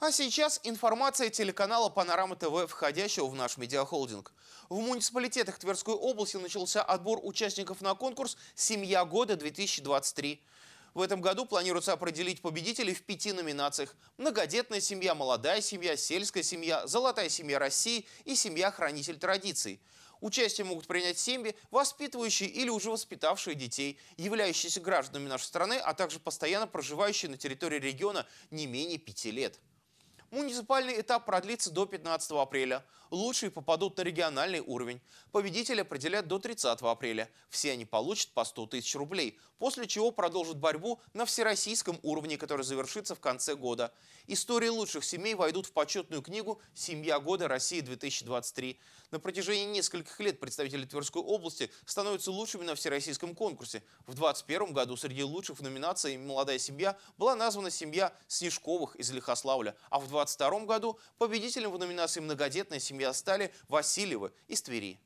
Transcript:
А сейчас информация телеканала «Панорама ТВ», входящего в наш медиахолдинг. В муниципалитетах Тверской области начался отбор участников на конкурс «Семья года-2023». В этом году планируется определить победителей в пяти номинациях. Многодетная семья, молодая семья, сельская семья, золотая семья России и семья хранитель традиций. Участие могут принять семьи, воспитывающие или уже воспитавшие детей, являющиеся гражданами нашей страны, а также постоянно проживающие на территории региона не менее пяти лет. Муниципальный этап продлится до 15 апреля. Лучшие попадут на региональный уровень. Победители определят до 30 апреля. Все они получат по 100 тысяч рублей, после чего продолжат борьбу на всероссийском уровне, который завершится в конце года. Истории лучших семей войдут в почетную книгу «Семья года России-2023». На протяжении нескольких лет представители Тверской области становятся лучшими на всероссийском конкурсе. В 2021 году среди лучших в номинации «Молодая семья» была названа семья Снежковых из Лихославля, а в 2022 году победителем в номинации «Многодетная семья» стали Васильевы из Твери.